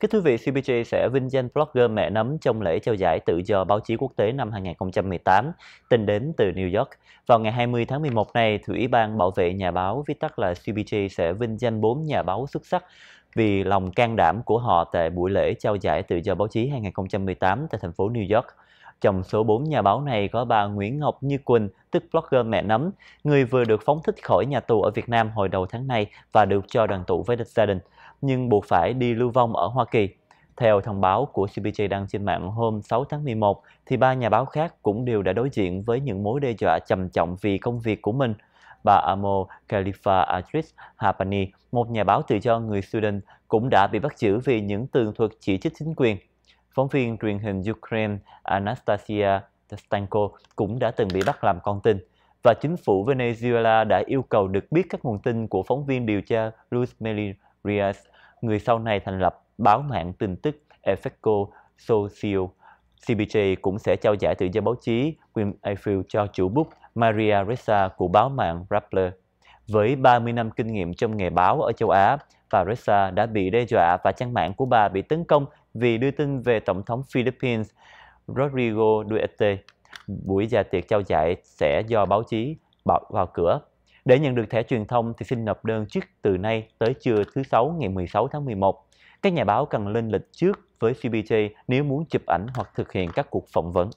Kính thưa vị, CPJ sẽ vinh danh blogger mẹ nấm trong lễ trao giải tự do báo chí quốc tế năm 2018, tình đến từ New York. Vào ngày 20 tháng 11 này, Ủy ban bảo vệ nhà báo, viết tắt là CPJ sẽ vinh danh 4 nhà báo xuất sắc vì lòng can đảm của họ tại buổi lễ trao giải tự do báo chí 2018 tại thành phố New York. Trong số 4 nhà báo này có bà Nguyễn Ngọc Như Quỳnh, tức blogger mẹ nấm, người vừa được phóng thích khỏi nhà tù ở Việt Nam hồi đầu tháng này và được cho đoàn tụ với gia đình, nhưng buộc phải đi lưu vong ở Hoa Kỳ. Theo thông báo của CPJ đăng trên mạng hôm 6 tháng 11, thì ba nhà báo khác cũng đều đã đối diện với những mối đe dọa trầm trọng vì công việc của mình – Bà Amo Khalifa Adris Habani, một nhà báo tự do người Sudan, cũng đã bị bắt giữ vì những tường thuật chỉ trích chính quyền. Phóng viên truyền hình Ukraine Anastasia Stanko cũng đã từng bị bắt làm con tin và chính phủ Venezuela đã yêu cầu được biết các nguồn tin của phóng viên điều tra Luis Melirias, người sau này thành lập báo mạng tin tức Efecto Social. CBJ cũng sẽ trao giải tự do báo chí Quim Afield cho chủ bút Maria Ressa của báo mạng Rappler. Với 30 năm kinh nghiệm trong nghề báo ở châu Á, bà Ressa đã bị đe dọa và trang mạng của bà bị tấn công vì đưa tin về Tổng thống Philippines Rodrigo Duterte. Buổi dạ tiệc trao giải sẽ do báo chí bạo vào cửa. Để nhận được thẻ truyền thông thì xin nộp đơn trước từ nay tới trưa thứ Sáu ngày 16 tháng 11. Các nhà báo cần lên lịch trước với CBJ nếu muốn chụp ảnh hoặc thực hiện các cuộc phỏng vấn.